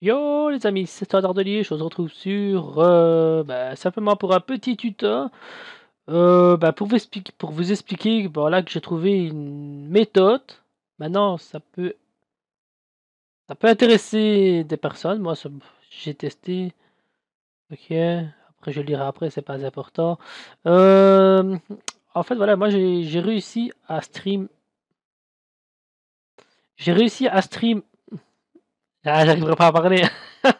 Yo les amis, c'est toi Dardelier, je vous retrouve sur euh, bah, simplement pour un petit tuto euh, bah, pour, vous expliquer, pour vous expliquer bon, bah, que j'ai trouvé une méthode. Maintenant ça peut ça peut intéresser des personnes. Moi j'ai testé. Ok, après je le lirai après, c'est pas important. Euh, en fait voilà, moi j'ai réussi à stream. J'ai réussi à stream ah, j'arriverai pas à parler.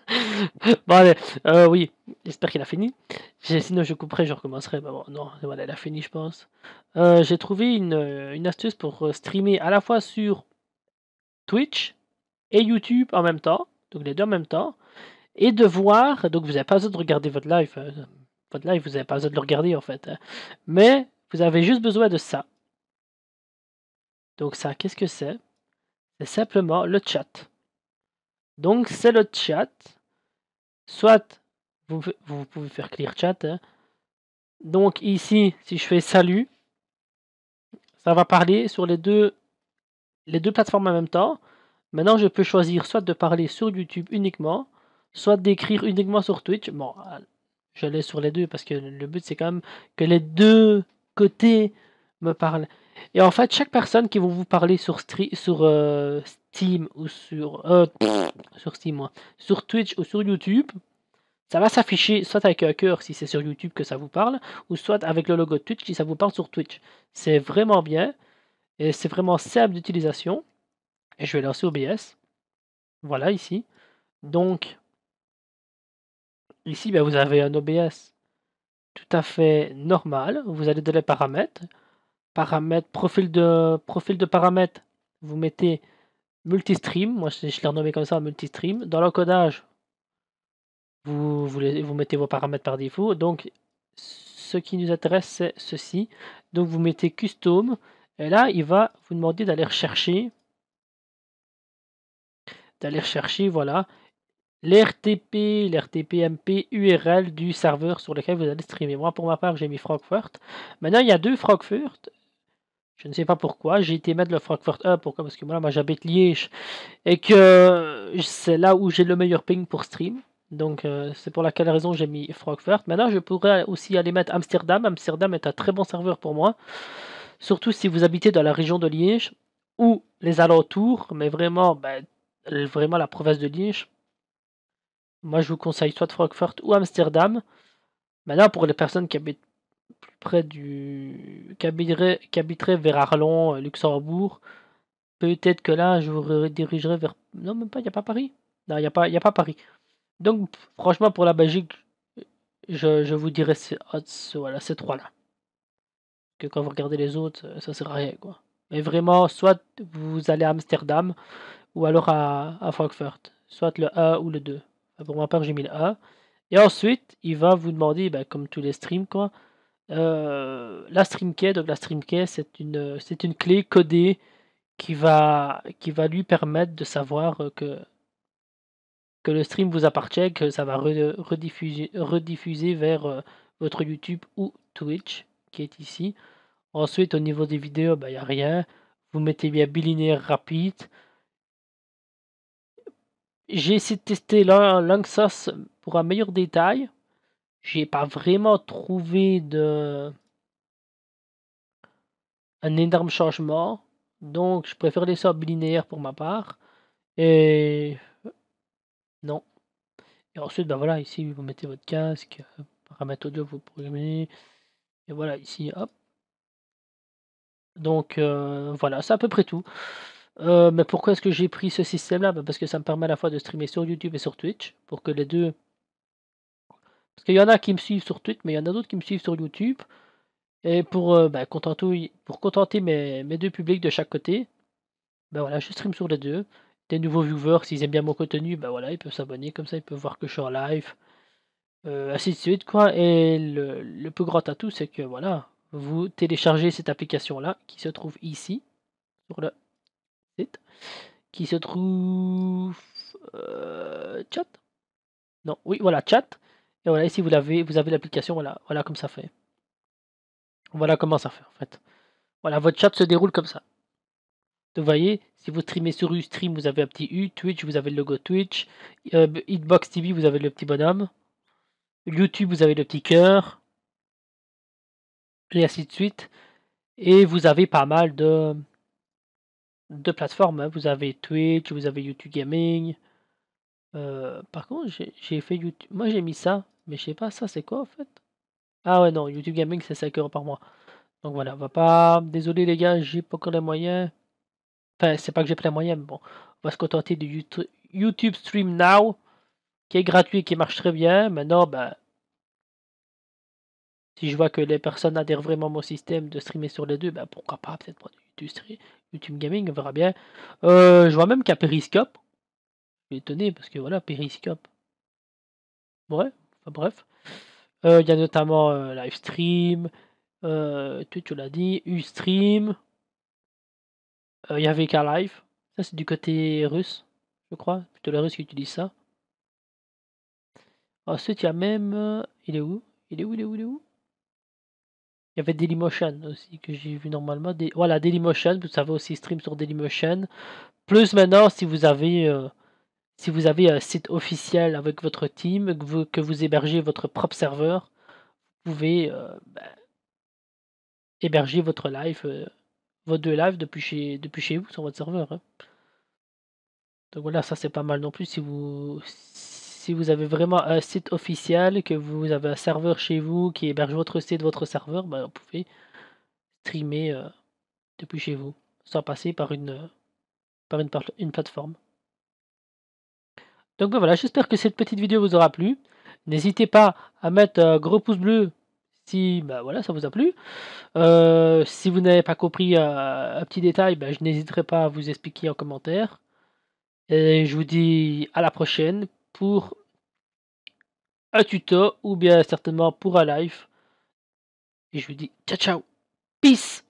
bon, euh, oui, j'espère qu'il a fini. Sinon, je couperai, je recommencerai. Mais bon, non, voilà, il a fini, je pense. Euh, j'ai trouvé une, euh, astuce pour streamer à la fois sur Twitch et YouTube en même temps, donc les deux en même temps, et de voir. Donc, vous n'avez pas besoin de regarder votre live. Votre live, vous n'avez pas besoin de le regarder en fait. Hein. Mais vous avez juste besoin de ça. Donc, ça, qu'est-ce que c'est C'est simplement le chat. Donc c'est le chat. Soit vous, vous pouvez faire clear chat. Hein. Donc ici, si je fais salut, ça va parler sur les deux, les deux plateformes en même temps. Maintenant, je peux choisir soit de parler sur YouTube uniquement, soit d'écrire uniquement sur Twitch. Bon, euh, je l'ai sur les deux parce que le but c'est quand même que les deux côtés me parlent. Et en fait, chaque personne qui va vous parler sur, sur euh, ou sur, euh, sur sur Twitch ou sur YouTube, ça va s'afficher soit avec un cœur si c'est sur YouTube que ça vous parle, ou soit avec le logo Twitch si ça vous parle sur Twitch. C'est vraiment bien et c'est vraiment simple d'utilisation. Et je vais lancer OBS. Voilà ici. Donc ici ben, vous avez un OBS tout à fait normal. Vous allez dans les paramètres, paramètres, profil de profil de paramètres. Vous mettez multistream, moi je, l'ai renommé comme ça, multistream. Dans l'encodage, vous, vous mettez vos paramètres par défaut. Donc ce qui nous intéresse, c'est ceci. Donc vous mettez custom, et là il va vous demander d'aller rechercher, d'aller chercher voilà, l'RTP, l'RTPMP URL du serveur sur lequel vous allez streamer. Moi, pour ma part, j'ai mis Frankfurt. Maintenant, il y a deux Frankfurt. Je ne sais pas pourquoi. J'ai été mettre le Frankfurt Up. Pourquoi Parce que moi, moi j'habite Liège. Et que euh, c'est là où j'ai le meilleur ping pour stream. Donc euh, c'est pour laquelle raison j'ai mis Frankfurt. Maintenant, je pourrais aussi aller mettre Amsterdam. Amsterdam est un très bon serveur pour moi. Surtout si vous habitez dans la région de Liège ou les alentours. Mais vraiment, bah, vraiment la province de Liège. Moi, je vous conseille soit de Frankfurt ou Amsterdam. Maintenant, pour les personnes qui habitent plus près du. qu'habiterait qu vers Arlon, euh, Luxembourg. Peut-être que là, je vous redirigerai vers. Non, même pas, il n'y a pas Paris. Non, il n'y a, pas, y a pas Paris. Donc, franchement, pour la Belgique, je, je vous dirais ces, ah, voilà, ces trois-là. Que quand vous regardez les autres, euh, ça sert à rien, quoi. Mais vraiment, soit vous allez à Amsterdam, ou alors à, à Frankfurt. Soit le 1 ou le 2. Pour ma part, j'ai mis le 1. Et ensuite, il va vous demander, bah, comme tous les streams, quoi, euh, la stream Donc la stream c'est une, c'est une clé codée qui va, qui va lui permettre de savoir euh, que, que le stream vous appartient, que ça va rediffuser, vers euh, votre YouTube ou Twitch qui est ici. Ensuite, au niveau des vidéos, bah, il n'y a rien. Vous mettez bien bilinéaire rapide. J'ai essayé de tester l'Anxos pour un meilleur détail j'ai pas vraiment trouvé de un énorme changement. Donc, je préfère les sortes linéaires pour ma part. Et non. Et ensuite, ben voilà, ici, vous mettez votre casque, paramètres audio, vous programmez. Et voilà, ici, hop. Donc, euh, voilà, c'est à peu près tout. Euh, mais pourquoi est-ce que j'ai pris ce système-là ben Parce que ça me permet à la fois de streamer sur YouTube et sur Twitch, pour que les deux parce qu'il y en a qui me suivent sur Twitter, mais il y en a d'autres qui me suivent sur YouTube. Et pour, euh, bah, contenter, mes, deux publics de chaque côté, ben voilà, je stream sur les deux. Des nouveaux viewers, s'ils aiment bien mon contenu, ben voilà, ils peuvent s'abonner, comme ça ils peuvent voir que je suis en live. Euh, ainsi de suite, quoi. Et le, plus grand atout, c'est que voilà, vous téléchargez cette application là, qui se trouve ici, sur le site, qui se trouve. Euh, chat Non, oui, voilà, chat. Et voilà, ici vous l'avez, vous avez l'application, voilà, voilà comme ça fait. Voilà comment ça fait en fait. Voilà, votre chat se déroule comme ça. vous voyez, si vous streamez sur Ustream, vous avez un petit U, Twitch, vous avez le logo Twitch, euh, Hitbox TV, vous avez le petit bonhomme, YouTube, vous avez le petit cœur, et ainsi de suite. Et vous avez pas mal de, plateformes. Hein. Vous avez Twitch, vous avez YouTube Gaming, euh, par contre, j'ai fait YouTube. Moi, j'ai mis ça, mais je sais pas, ça c'est quoi en fait Ah ouais, non, YouTube Gaming, c'est 5 euros par mois. Donc voilà, on va pas. Désolé les gars, j'ai pas encore les moyens. Enfin, c'est pas que j'ai pas les moyens, mais bon. On va se contenter de YouTube, Stream Now, qui est gratuit qui marche très bien. Maintenant, ben. Si je vois que les personnes adhèrent vraiment à mon système de streamer sur les deux, ben pourquoi pas, peut-être pas YouTube, YouTube Gaming, on verra bien. Euh, je vois même qu'à Periscope, étonné parce que voilà, périscope Ouais, enfin bref. Euh, il y a notamment euh, Livestream, euh, tu, l'as dit, Ustream. Il y avait car live Ça, c'est du côté russe, je crois. Plutôt les Russes qui utilisent ça. Ensuite, il y a même. il est où Il est où Il est où Il est où Il y avait Dailymotion aussi que j'ai vu normalement. Voilà, Dailymotion, vous savez aussi stream sur Dailymotion. Plus maintenant, si vous avez si vous avez un site officiel avec votre team, que vous, hébergez votre propre serveur, vous pouvez euh, ben, héberger votre live, euh, vos deux lives depuis chez, depuis chez vous sur votre serveur. Hein. Donc voilà, ça c'est pas mal non plus si vous si vous avez vraiment un site officiel, que vous avez un serveur chez vous qui héberge votre site, votre serveur, ben, vous pouvez streamer euh, depuis chez vous, sans passer par une, par une plateforme. Donc ben voilà, j'espère que cette petite vidéo vous aura plu. N'hésitez pas à mettre un euh, gros pouce bleu si ben voilà, ça vous a plu. Euh, si vous n'avez pas compris euh, un petit détail, ben je n'hésiterai pas à vous expliquer en commentaire. Et je vous dis à la prochaine pour un tuto ou bien certainement pour un live. Et je vous dis ciao ciao. Peace